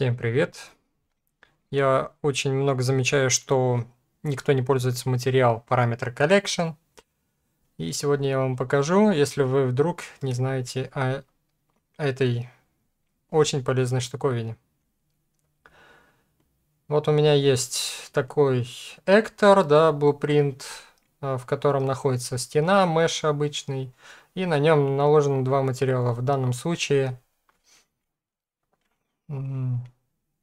Всем привет! Я очень много замечаю, что никто не пользуется материал параметр collection. И сегодня я вам покажу, если вы вдруг не знаете о этой очень полезной штуковине. Вот у меня есть такой эктор, да, blueprint, а, в котором находится стена, mesh обычный, и на нем наложено два материала. В данном случае в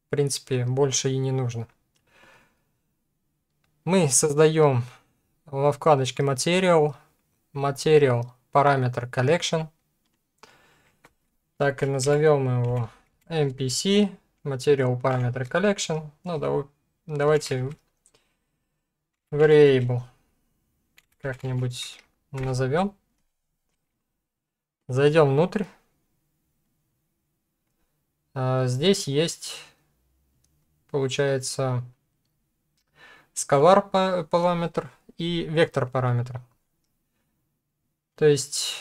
принципе, больше и не нужно. Мы создаем во вкладочке Material, Material параметр Collection. Так и назовем его MPC, Material параметр Collection. Ну, да, давайте Variable как-нибудь назовем. Зайдем внутрь. А, здесь есть, получается, скалар параметр и вектор параметр. То есть,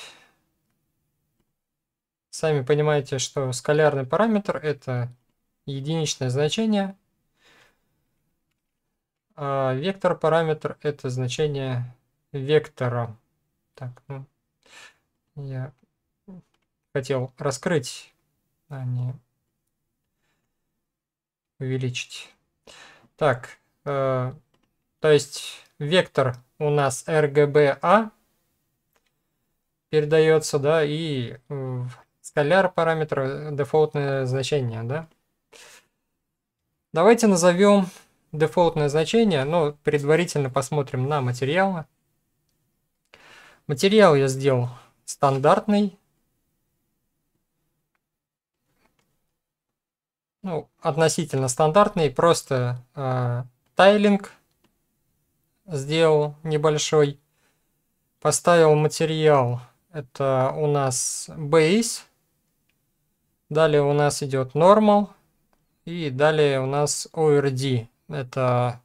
сами понимаете, что скалярный параметр это единичное значение, а вектор параметр это значение вектора. Так, ну, я хотел раскрыть, а не увеличить. Так, э, то есть вектор у нас RGBA передается, да, и э, скаляр параметр э, дефолтное значение, да. Давайте назовем дефолтное значение, но предварительно посмотрим на материалы. Материал я сделал стандартный, ну, относительно стандартный, просто э, тайлинг сделал небольшой. Поставил материал, это у нас base. Далее у нас идет normal. И далее у нас ORD. Это...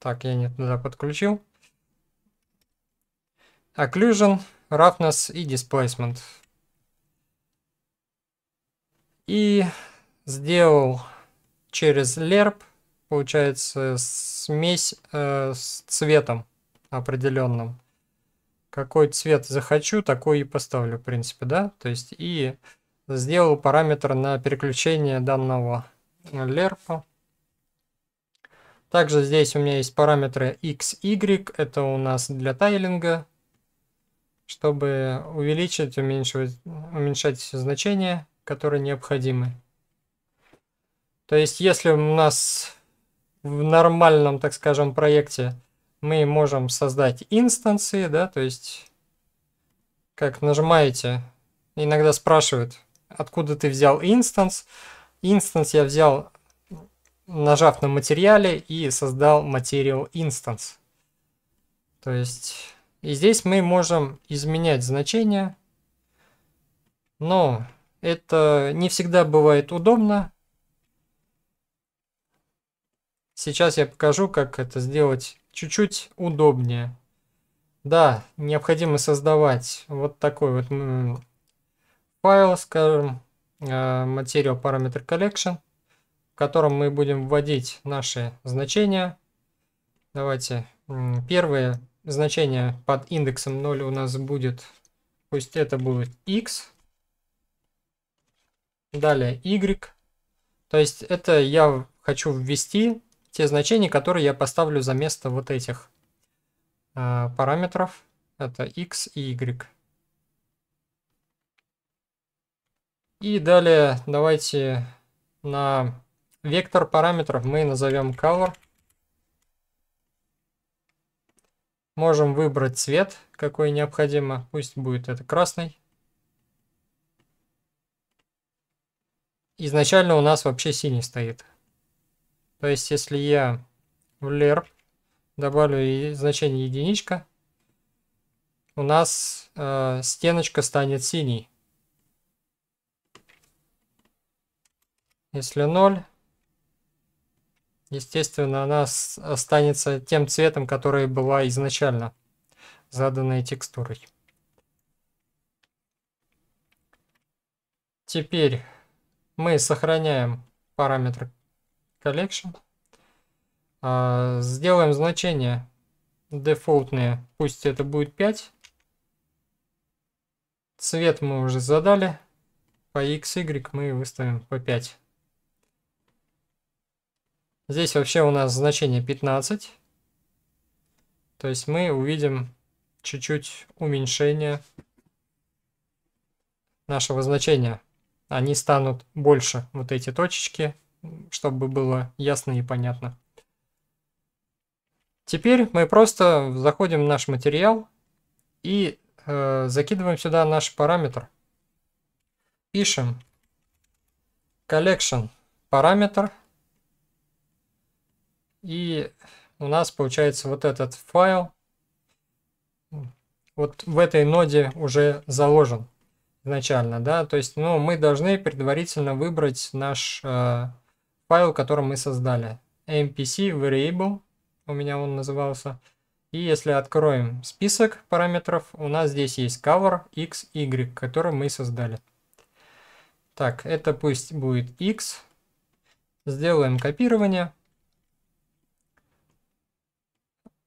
Так, я не туда подключил. Occlusion, roughness и displacement. И сделал через lerp, получается, смесь э, с цветом определенным. Какой цвет захочу, такой и поставлю, в принципе, да? То есть и сделал параметр на переключение данного лерпа. Также здесь у меня есть параметры x, y. Это у нас для тайлинга, чтобы увеличить, уменьшать значения, которые необходимы. То есть, если у нас в нормальном, так скажем, проекте мы можем создать инстанции, да, то есть, как нажимаете, иногда спрашивают, откуда ты взял инстанс. Инстанс я взял, нажав на материале и создал материал инстанс. То есть, и здесь мы можем изменять значение, но это не всегда бывает удобно, Сейчас я покажу, как это сделать чуть-чуть удобнее. Да, необходимо создавать вот такой вот файл, скажем, э, Material Parameter Collection, в котором мы будем вводить наши значения. Давайте первое значение под индексом 0 у нас будет, пусть это будет x, далее y. То есть это я хочу ввести те значения, которые я поставлю за место вот этих э, параметров. Это x и y. И далее давайте на вектор параметров мы назовем color. Можем выбрать цвет, какой необходимо. Пусть будет это красный. Изначально у нас вообще синий стоит. То есть, если я в ler добавлю значение единичка, у нас э, стеночка станет синей. Если 0, естественно, она останется тем цветом, который была изначально заданной текстурой. Теперь мы сохраняем параметр collection. А, сделаем значение дефолтные, пусть это будет 5. Цвет мы уже задали. По x, y мы выставим по 5. Здесь вообще у нас значение 15. То есть мы увидим чуть-чуть уменьшение нашего значения. Они станут больше, вот эти точечки, чтобы было ясно и понятно. Теперь мы просто заходим в наш материал и э, закидываем сюда наш параметр. Пишем collection параметр. И у нас получается вот этот файл вот в этой ноде уже заложен изначально, да, то есть, ну, мы должны предварительно выбрать наш э, файл, который мы создали. MPC variable, у меня он назывался. И если откроем список параметров, у нас здесь есть cover x, y, который мы создали. Так, это пусть будет x. Сделаем копирование.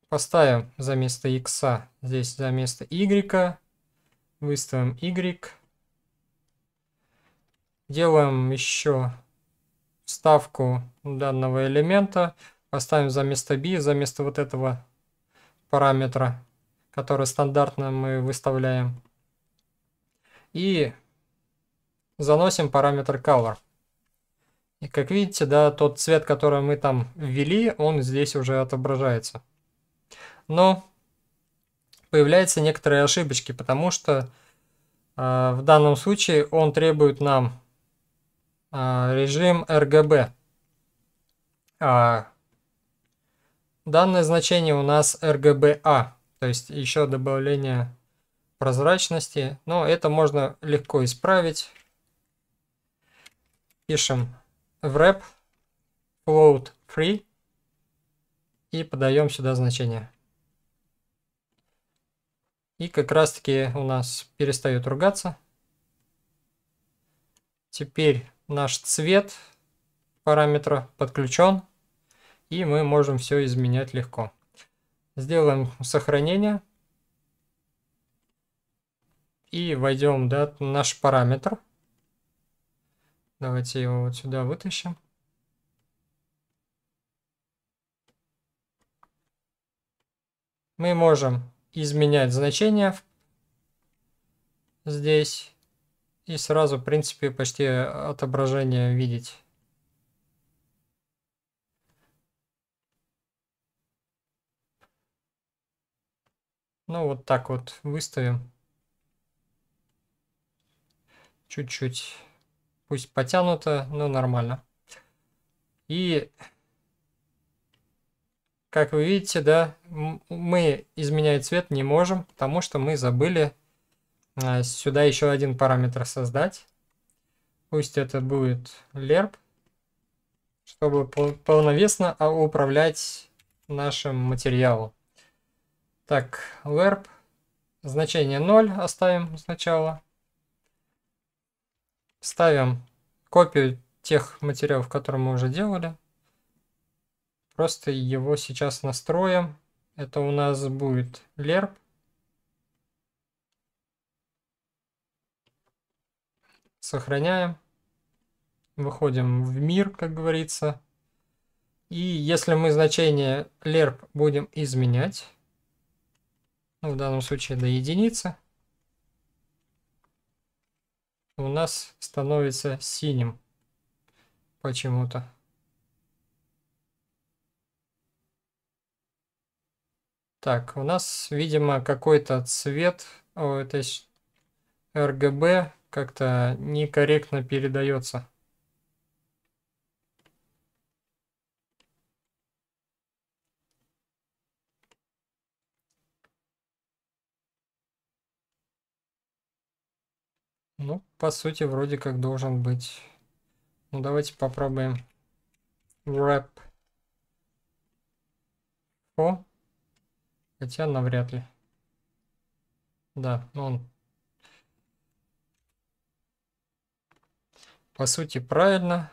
Поставим за место x, здесь за место y. Выставим y. Делаем еще вставку данного элемента, поставим за место B, за место вот этого параметра, который стандартно мы выставляем. И заносим параметр color. И как видите, да, тот цвет, который мы там ввели, он здесь уже отображается. Но появляются некоторые ошибочки, потому что э, в данном случае он требует нам а, режим RGB. А, данное значение у нас RGBA, а. то есть еще добавление прозрачности, но это можно легко исправить. Пишем wrap float free и подаем сюда значение. И как раз таки у нас перестает ругаться. Теперь наш цвет параметра подключен, и мы можем все изменять легко. Сделаем сохранение и войдем да, наш параметр. Давайте его вот сюда вытащим. Мы можем изменять значение здесь и сразу, в принципе, почти э, отображение видеть. Ну, вот так вот выставим. Чуть-чуть. Пусть потянуто, но нормально. И, как вы видите, да, мы изменять цвет не можем, потому что мы забыли а, сюда еще один параметр создать. Пусть это будет lerp, чтобы полновесно а, управлять нашим материалом. Так, lerp. Значение 0 оставим сначала. Ставим копию тех материалов, которые мы уже делали. Просто его сейчас настроим. Это у нас будет lerp. Сохраняем. Выходим в мир, как говорится. И если мы значение lerp будем изменять, ну, в данном случае до единицы, у нас становится синим почему-то. Так, у нас, видимо, какой-то цвет, о, это RGB как-то некорректно передается. Ну, по сути, вроде как должен быть. Ну, давайте попробуем. Wrap. О. Хотя навряд ли. Да, он по сути, правильно.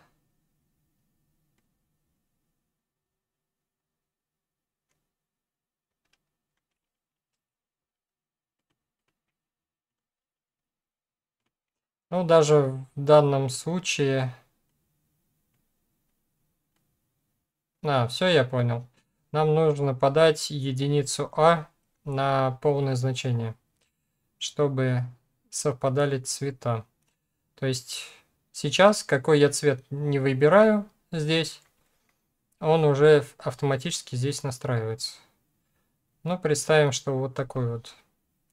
Ну, даже в данном случае... А, все, я понял. Нам нужно подать единицу А на полное значение, чтобы совпадали цвета. То есть Сейчас, какой я цвет не выбираю здесь, он уже автоматически здесь настраивается. Но ну, представим, что вот такой вот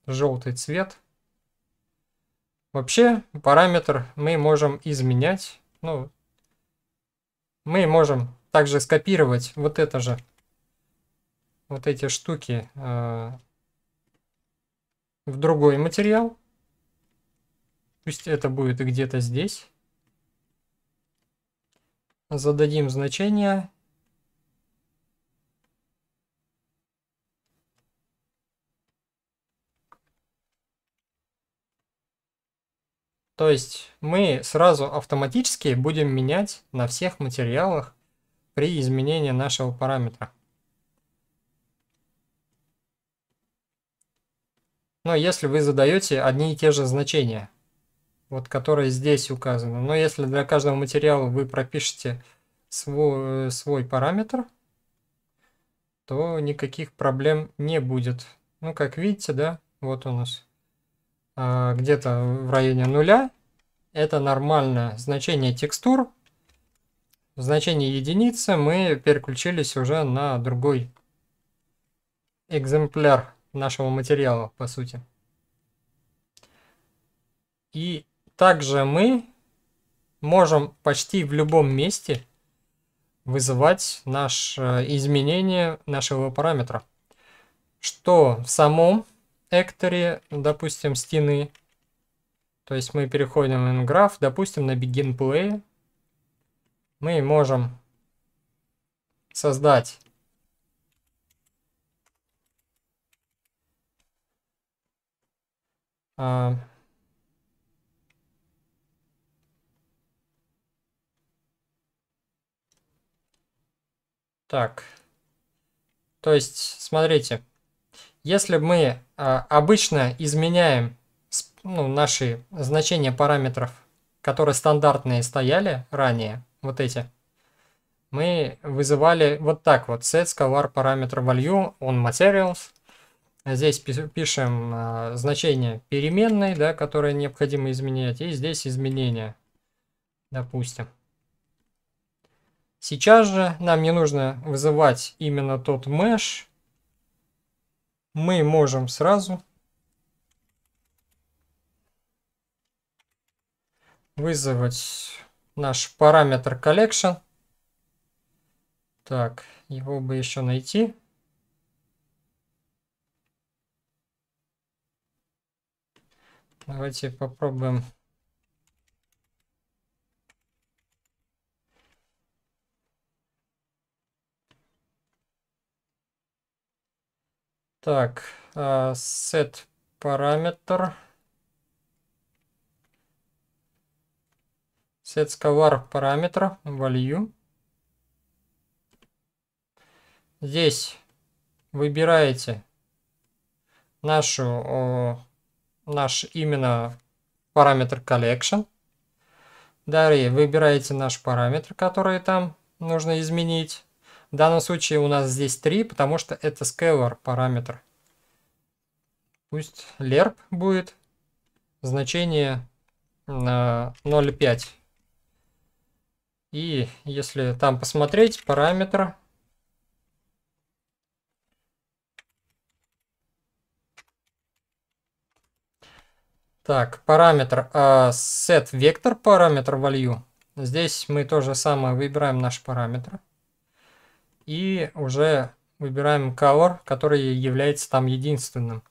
желтый цвет. Вообще, параметр мы можем изменять. Ну, мы можем также скопировать вот это же, вот эти штуки э, в другой материал. Пусть это будет где-то здесь зададим значение. То есть мы сразу автоматически будем менять на всех материалах при изменении нашего параметра. Но если вы задаете одни и те же значения – вот которые здесь указаны. Но если для каждого материала вы пропишете свой, э, свой параметр, то никаких проблем не будет. Ну, как видите, да, вот у нас а, где-то в районе нуля. Это нормальное Значение текстур, значение единицы мы переключились уже на другой экземпляр нашего материала, по сути. И также мы можем почти в любом месте вызывать наше э, изменение нашего параметра. Что в самом экторе, допустим, стены, то есть мы переходим в граф, допустим, на begin play, мы можем создать а, Так. То есть, смотрите, если мы а, обычно изменяем ну, наши значения параметров, которые стандартные стояли ранее, вот эти, мы вызывали вот так вот, set scalar parameter value on materials. Здесь пишем а, значение переменной, да, которое необходимо изменять, и здесь изменение, допустим. Сейчас же нам не нужно вызывать именно тот mesh. Мы можем сразу вызвать наш параметр collection. Так, его бы еще найти. Давайте попробуем Так, а, set параметр. Set сковар параметр value. Здесь выбираете нашу, наш именно параметр collection. Далее выбираете наш параметр, который там нужно изменить. В данном случае у нас здесь 3, потому что это scalar параметр. Пусть lerp будет значение 0,5. Э, И если там посмотреть, параметр Так, параметр uh, set вектор параметр value. Здесь мы тоже самое выбираем наш параметр и уже выбираем color, который является там единственным.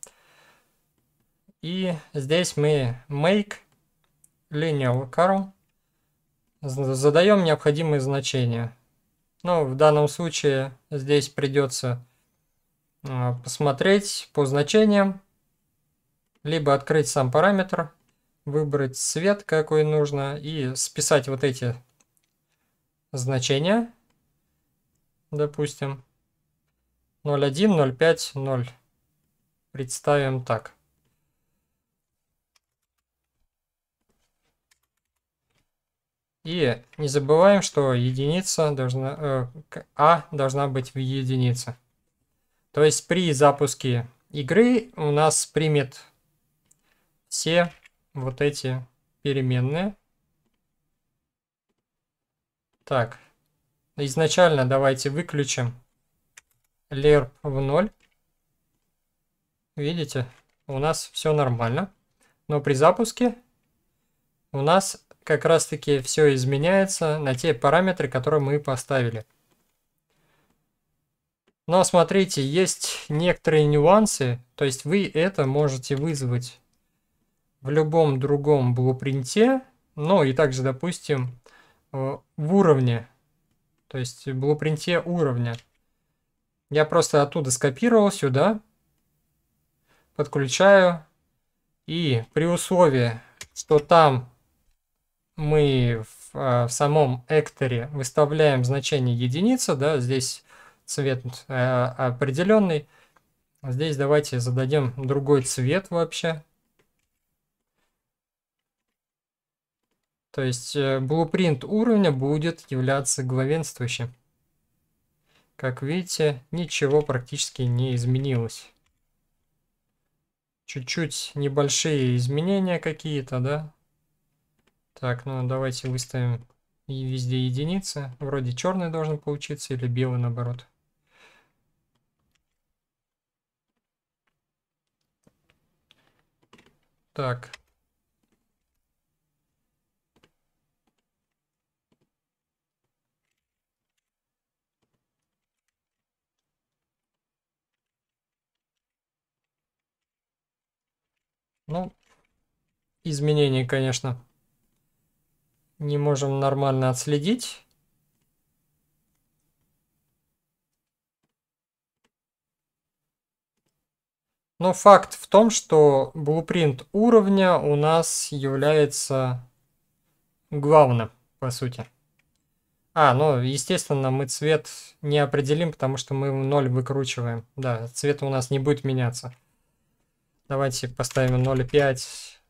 И здесь мы make linear curl задаем необходимые значения. Ну, в данном случае здесь придется а, посмотреть по значениям, либо открыть сам параметр, выбрать цвет, какой нужно, и списать вот эти значения допустим, 0,1, 0,5, 0. Представим так. И не забываем, что единица должна, э, а должна быть в единице. То есть при запуске игры у нас примет все вот эти переменные. Так, Изначально давайте выключим lerp в 0. Видите, у нас все нормально. Но при запуске у нас как раз таки все изменяется на те параметры, которые мы поставили. Но смотрите, есть некоторые нюансы, то есть вы это можете вызвать в любом другом блупринте, Но и также, допустим, э, в уровне то есть в блупринте уровня. Я просто оттуда скопировал сюда, подключаю. И при условии, что там мы в, э, в самом экторе выставляем значение единица, да, здесь цвет э, определенный. Здесь давайте зададим другой цвет вообще. То есть blueprint э, уровня будет являться главенствующим. Как видите, ничего практически не изменилось. Чуть-чуть небольшие изменения какие-то, да? Так, ну давайте выставим и везде единицы. Вроде черный должен получиться или белый наоборот. Так, Ну, изменения, конечно, не можем нормально отследить. Но факт в том, что блупринт уровня у нас является главным, по сути. А, ну, естественно, мы цвет не определим, потому что мы в ноль выкручиваем. Да, цвет у нас не будет меняться. Давайте поставим 0,5.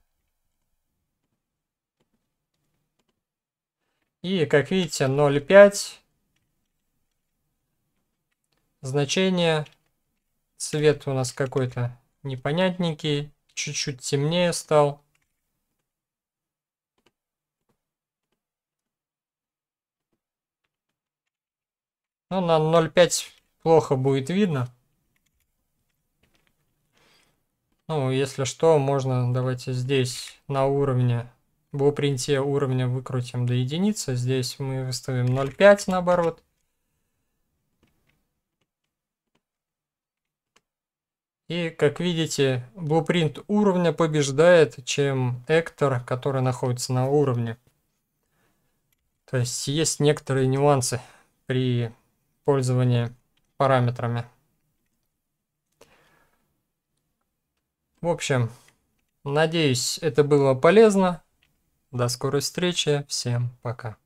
И, как видите, 0,5. Значение. Цвет у нас какой-то непонятненький. Чуть-чуть темнее стал. Ну, на 0,5 плохо будет видно. Ну, если что, можно, давайте здесь на уровне, в принте уровня выкрутим до единицы. Здесь мы выставим 0,5 наоборот. И, как видите, блупринт уровня побеждает, чем Эктор, который находится на уровне. То есть есть некоторые нюансы при пользовании параметрами. В общем, надеюсь, это было полезно. До скорой встречи. Всем пока.